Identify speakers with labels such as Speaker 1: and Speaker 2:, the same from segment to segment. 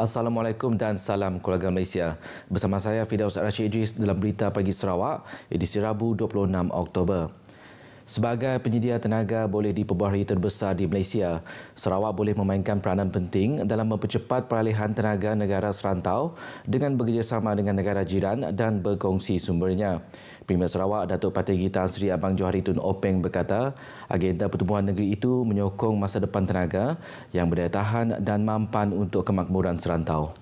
Speaker 1: Assalamualaikum dan salam keluarga Malaysia. Bersama saya Fidaus Rashid Idris dalam Berita Pagi Sarawak edisi Rabu 26 Oktober. Sebagai penyedia tenaga boleh diperbaharui terbesar di Malaysia, Sarawak boleh memainkan peranan penting dalam mempercepat peralihan tenaga negara serantau dengan bekerjasama dengan negara jiran dan berkongsi sumbernya. Premier Sarawak, Datuk Patinggi Tan Sri Abang Johari Tun Openg berkata, agenda pertumbuhan negeri itu menyokong masa depan tenaga yang berdaya tahan dan mampan untuk kemakmuran serantau.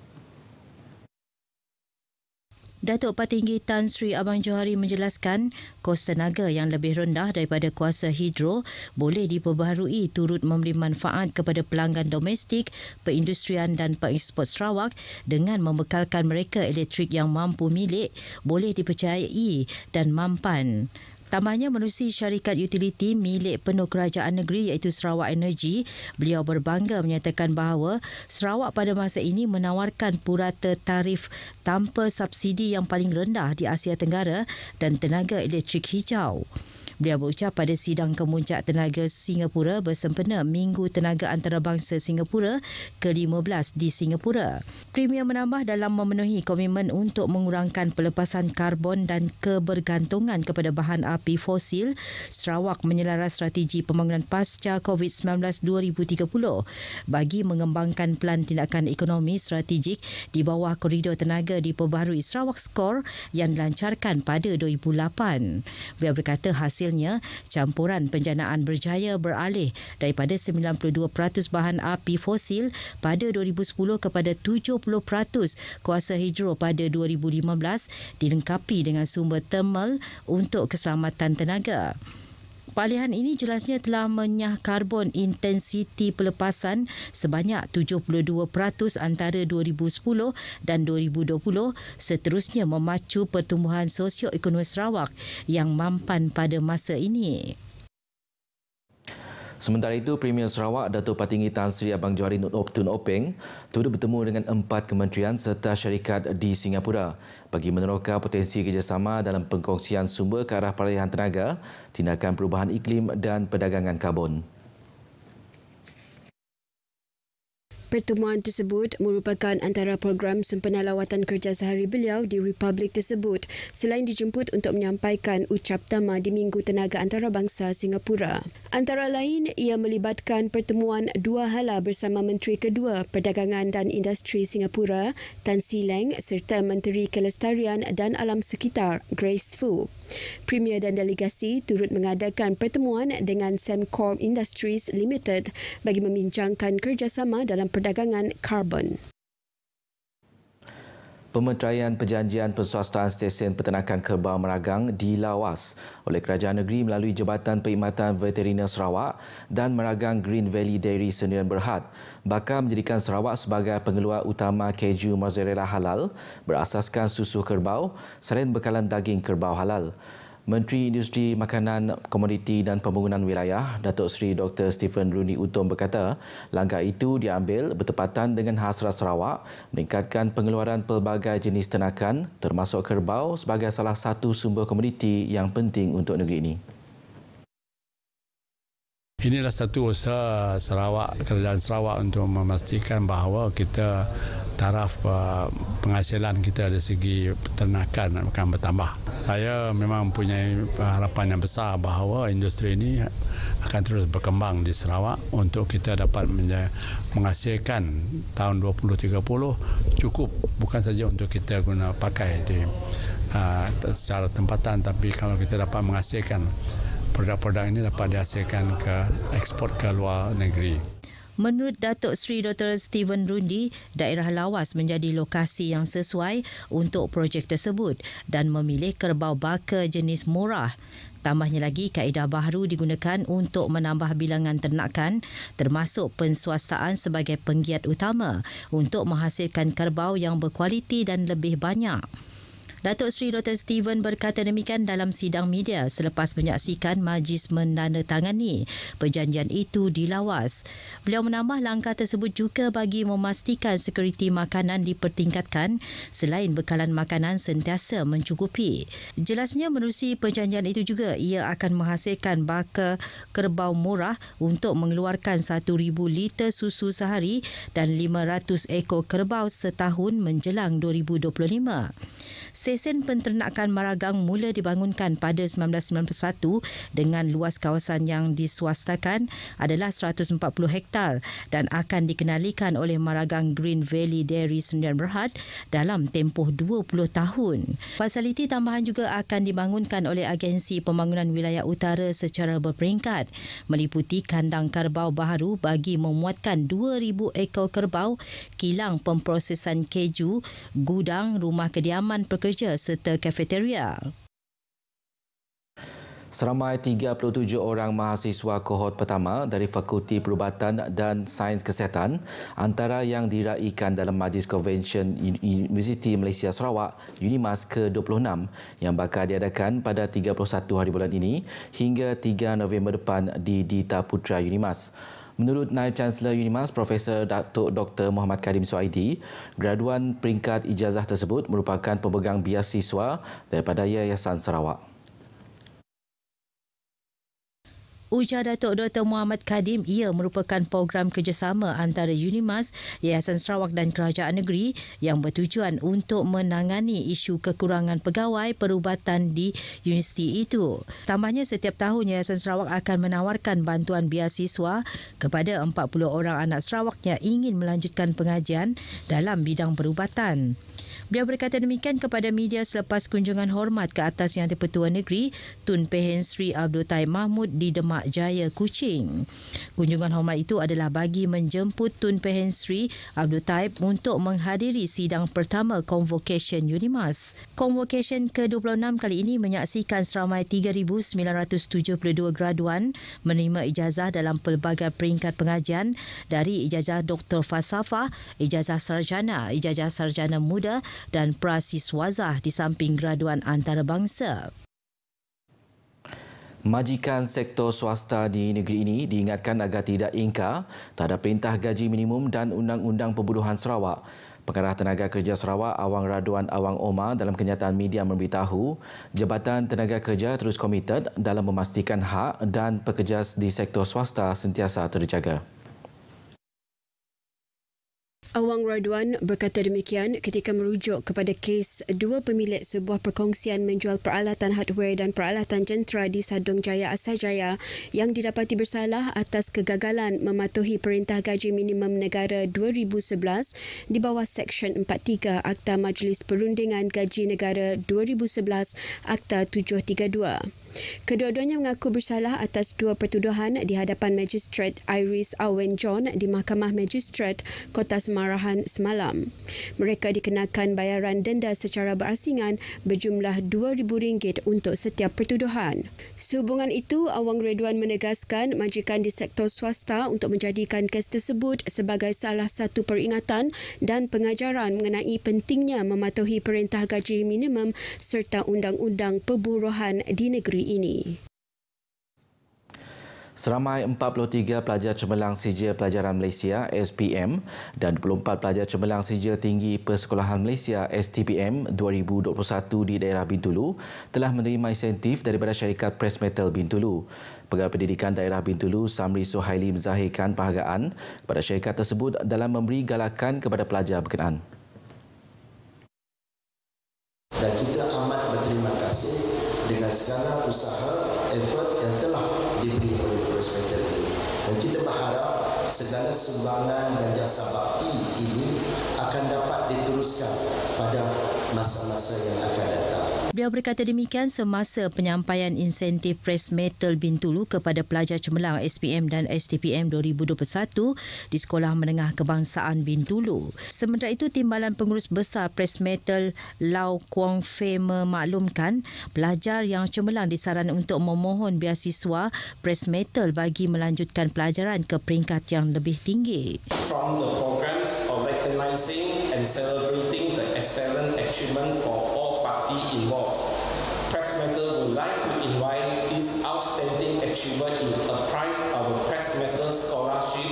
Speaker 2: Datuk Patinggi Tan Sri Abang Johari menjelaskan kos tenaga yang lebih rendah daripada kuasa hidro boleh diperbaharui turut memberi manfaat kepada pelanggan domestik, perindustrian dan pengeksport Sarawak dengan membekalkan mereka elektrik yang mampu milik, boleh dipercayai dan mampan. Tambahnya menerusi syarikat utiliti milik penuh kerajaan negeri iaitu Sarawak Energy, beliau berbangga menyatakan bahawa Sarawak pada masa ini menawarkan purata tarif tanpa subsidi yang paling rendah di Asia Tenggara dan tenaga elektrik hijau. Beliau berucap pada sidang kemuncak tenaga Singapura bersempena Minggu Tenaga Antarabangsa Singapura ke-15 di Singapura. Premier menambah dalam memenuhi komitmen untuk mengurangkan pelepasan karbon dan kebergantungan kepada bahan api fosil, Sarawak menyelaras strategi pembangunan pasca COVID-19 2030 bagi mengembangkan pelan tindakan ekonomi strategik di bawah koridor tenaga diperbaharui Sarawak Score yang dilancarkan pada 2008. Beliau berkata hasil akhirnya campuran penjanaan berjaya beralih daripada 92% bahan api fosil pada 2010 kepada 70% kuasa hidro pada 2015 dilengkapi dengan sumber termal untuk keselamatan tenaga. Pilihan ini jelasnya telah menyah karbon intensiti pelepasan sebanyak 72% antara 2010 dan 2020 seterusnya memacu pertumbuhan sosioekonomi Sarawak yang mampan pada masa ini.
Speaker 1: Sementara itu, Premier Sarawak Datuk Patinggi Tan Sri Abang Johari Tun Openg turut bertemu dengan empat kementerian serta syarikat di Singapura bagi meneroka potensi kerjasama dalam pengkongsian sumber ke arah peralihan tenaga, tindakan perubahan iklim dan perdagangan karbon.
Speaker 3: Pertemuan tersebut merupakan antara program sempena lawatan kerja sehari beliau di Republik tersebut selain dijemput untuk menyampaikan ucap tama di Minggu Tenaga Antarabangsa Singapura. Antara lain, ia melibatkan pertemuan dua hala bersama Menteri Kedua Perdagangan dan Industri Singapura Tan Si Leng serta Menteri Kelestarian dan Alam Sekitar Grace Fu. Premier dan delegasi turut mengadakan pertemuan dengan Semcorp Industries Limited bagi meminjangkan kerjasama dalam perdagangan karbon.
Speaker 1: Pemeteraian perjanjian persuastaan stesen peternakan kerbau meragang dilawas oleh Kerajaan Negeri melalui Jabatan Perkhidmatan Veterina Sarawak dan meragang Green Valley Dairy Sendirian Berhad bakal menjadikan Sarawak sebagai pengeluar utama keju mozzarella halal berasaskan susu kerbau selain bekalan daging kerbau halal. Menteri Industri Makanan Komoditi dan Pembangunan Wilayah Datuk Seri Dr. Stephen Runi Utom berkata langkah itu diambil bertepatan dengan hasrat Sarawak meningkatkan pengeluaran pelbagai jenis tenakan termasuk kerbau sebagai salah satu sumber komoditi yang penting untuk negeri ini. Inilah satu usaha Sarawak, kerajaan Sarawak untuk memastikan bahawa kita taraf eh, penghasilan kita dari segi peternakan akan bertambah. Saya memang punya harapan yang besar bahawa industri ini akan terus berkembang di Sarawak untuk kita dapat menghasilkan tahun 2030 cukup bukan saja untuk kita guna pakai di eh, secara tempatan tapi kalau kita dapat menghasilkan produk-produk ini dapat dihasilkan ke ekspor ke luar negeri.
Speaker 2: Menurut Datuk Seri Dr. Steven Rundi, daerah lawas menjadi lokasi yang sesuai untuk projek tersebut dan memilih kerbau baka jenis murah. Tambahnya lagi, kaedah baru digunakan untuk menambah bilangan ternakan termasuk penswastaan sebagai penggiat utama untuk menghasilkan kerbau yang berkualiti dan lebih banyak. Datuk Seri Dr. Steven berkata demikian dalam sidang media selepas menyaksikan majlis menandatangani perjanjian itu dilawas. Beliau menambah langkah tersebut juga bagi memastikan sekuriti makanan dipertingkatkan selain bekalan makanan sentiasa mencukupi. Jelasnya menerusi perjanjian itu juga ia akan menghasilkan bakar kerbau murah untuk mengeluarkan 1,000 liter susu sehari dan 500 ekor kerbau setahun menjelang 2025. Sesen penternakan Maragang mula dibangunkan pada 1991 dengan luas kawasan yang diswastakan adalah 140 hektar dan akan dikenalikan oleh Maragang Green Valley Dairy Sdn Bhd dalam tempoh 20 tahun. Fasiliti tambahan juga akan dibangunkan oleh Agensi Pembangunan Wilayah Utara secara berperingkat meliputi kandang kerbau baru bagi memuatkan 2000 ekor kerbau, kilang pemprosesan keju, gudang rumah kediaman per- pekerja serta kafeteria.
Speaker 1: Seramai 37 orang mahasiswa kohort pertama dari Fakulti Perubatan dan Sains Kesihatan antara yang diraikan dalam Majlis Convention Universiti Malaysia Sarawak UNIMAS ke-26 yang bakal diadakan pada 31 hari bulan ini hingga 3 November depan di Dita Putra UNIMAS. Menurut Naib Chancellor UNIMAS Profesor Datuk Dr Muhammad Karim Suaidi, graduan peringkat ijazah tersebut merupakan pemegang biasiswa daripada Yayasan Sarawak.
Speaker 2: Ujar Datuk Dr. Muhammad Kadim, ia merupakan program kerjasama antara UNIMAS, Yayasan Sarawak dan Kerajaan Negeri yang bertujuan untuk menangani isu kekurangan pegawai perubatan di universiti itu. Tambahnya, setiap tahun Yayasan Sarawak akan menawarkan bantuan biasiswa kepada 40 orang anak Sarawak yang ingin melanjutkan pengajian dalam bidang perubatan. Beliau berkata demikian kepada media selepas kunjungan hormat ke atas yang di dipertua negeri Tun Pehen Sri Abdul Tai Mahmud di Demak Jaya, Kuching. Kunjungan hormat itu adalah bagi menjemput Tun Pehen Sri Abdul Tai untuk menghadiri sidang pertama Convocation Unimas. Convocation ke-26 kali ini menyaksikan seramai 3,972 graduan menerima ijazah dalam pelbagai peringkat pengajian dari ijazah Doktor Falsafah, ijazah Sarjana, ijazah Sarjana Muda, dan prasiswazah di samping graduan antarabangsa.
Speaker 1: Majikan sektor swasta di negeri ini diingatkan agar tidak ingkar terhadap perintah gaji minimum dan undang-undang pembunuhan Sarawak. Pengarah Tenaga Kerja Sarawak Awang Raduan Awang Omar dalam kenyataan media memberitahu Jabatan Tenaga Kerja terus komited dalam memastikan hak dan pekerja di sektor swasta sentiasa terjaga.
Speaker 3: Awang Radwan berkata demikian ketika merujuk kepada kes dua pemilik sebuah perkongsian menjual peralatan hardware dan peralatan jentera di Sadong Jaya Asah Jaya yang didapati bersalah atas kegagalan mematuhi Perintah Gaji Minimum Negara 2011 di bawah Seksyen 43 Akta Majlis Perundingan Gaji Negara 2011 Akta 732. Kedua-duanya mengaku bersalah atas dua pertuduhan di hadapan Magistrat Iris Awen John di Mahkamah Magistrat Kota Semarahan semalam. Mereka dikenakan bayaran denda secara berasingan berjumlah RM2,000 untuk setiap pertuduhan. Sehubungan itu, Awang Reduan menegaskan majikan di sektor swasta untuk menjadikan kes tersebut sebagai salah satu peringatan dan pengajaran mengenai pentingnya mematuhi perintah gaji minimum serta undang-undang perburuhan di negeri negeri ini.
Speaker 1: Seramai 43 pelajar cemerlang sijil pelajaran Malaysia SPM dan 24 pelajar cemerlang sijil tinggi persekolahan Malaysia STPM 2021 di daerah Bintulu telah menerima insentif daripada syarikat Press Metal Bintulu. Pegawai Pendidikan Daerah Bintulu Samri Suhaili menzahirkan penghargaan kepada syarikat tersebut dalam memberi galakan kepada pelajar berkenaan. sumbangan dan jasa bakti ini akan dapat diteruskan pada masa
Speaker 2: Beliau berkata demikian semasa penyampaian insentif Press Metal Bintulu kepada pelajar cemerlang SPM dan STPM 2021 di Sekolah Menengah Kebangsaan Bintulu. Sementara itu, Timbalan Pengurus Besar Press Metal Lau Kuang Fei memaklumkan pelajar yang cemerlang disaran untuk memohon beasiswa Press Metal bagi melanjutkan pelajaran ke peringkat yang lebih tinggi.
Speaker 1: From the programs of recognizing and celebrating the excellent achievement for party involved. Press Metal would like to invite this outstanding achievement in a prize of a Press Metal scholarship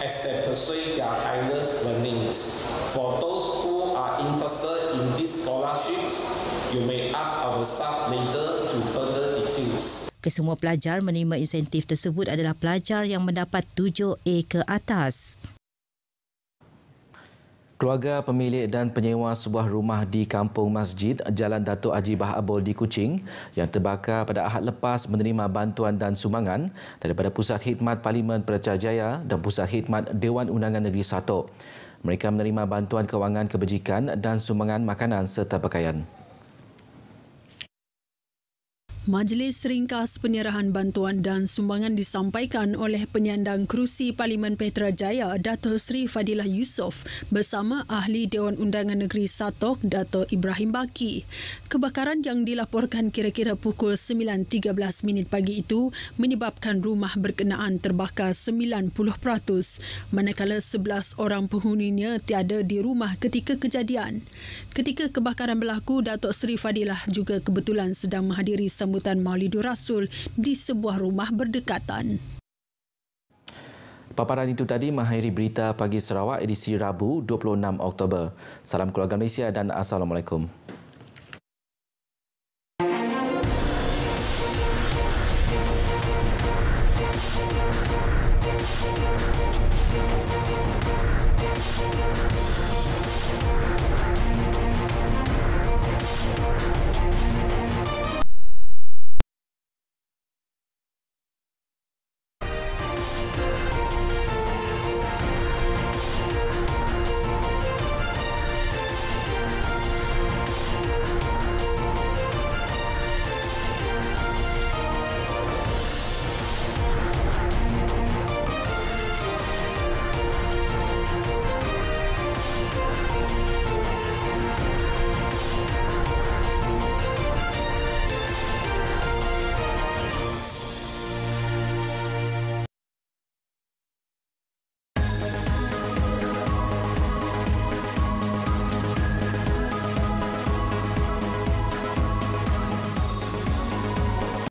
Speaker 1: as they pursue their highest learnings. For those who are interested in this scholarship, you may ask our staff later to further details.
Speaker 2: Kesemua pelajar menerima insentif tersebut adalah pelajar yang mendapat 7A ke atas.
Speaker 1: Keluarga pemilik dan penyewa sebuah rumah di Kampung Masjid Jalan Datuk Haji Bah di Kuching yang terbakar pada Ahad lepas menerima bantuan dan sumbangan daripada Pusat Khidmat Parlimen Percajaya dan Pusat Khidmat Dewan Undangan Negeri Satok. Mereka menerima bantuan kewangan kebajikan dan sumbangan makanan serta pakaian.
Speaker 3: Majlis Ringkas Penyerahan Bantuan dan Sumbangan disampaikan oleh penyandang kerusi Parlimen Petra Jaya Dato Sri Fadilah Yusof bersama ahli Dewan Undangan Negeri Satok Dato Ibrahim Baki. Kebakaran yang dilaporkan kira-kira pukul 9.13 minit pagi itu menyebabkan rumah berkenaan terbakar 90% manakala 11 orang penghuninya tiada di rumah ketika kejadian. Ketika kebakaran berlaku, Dato Sri Fadilah juga kebetulan sedang menghadiri sama penyambutan Maulidur Rasul di sebuah rumah berdekatan.
Speaker 1: Paparan itu tadi mengakhiri berita pagi Sarawak edisi Rabu 26 Oktober. Salam keluarga Malaysia dan Assalamualaikum.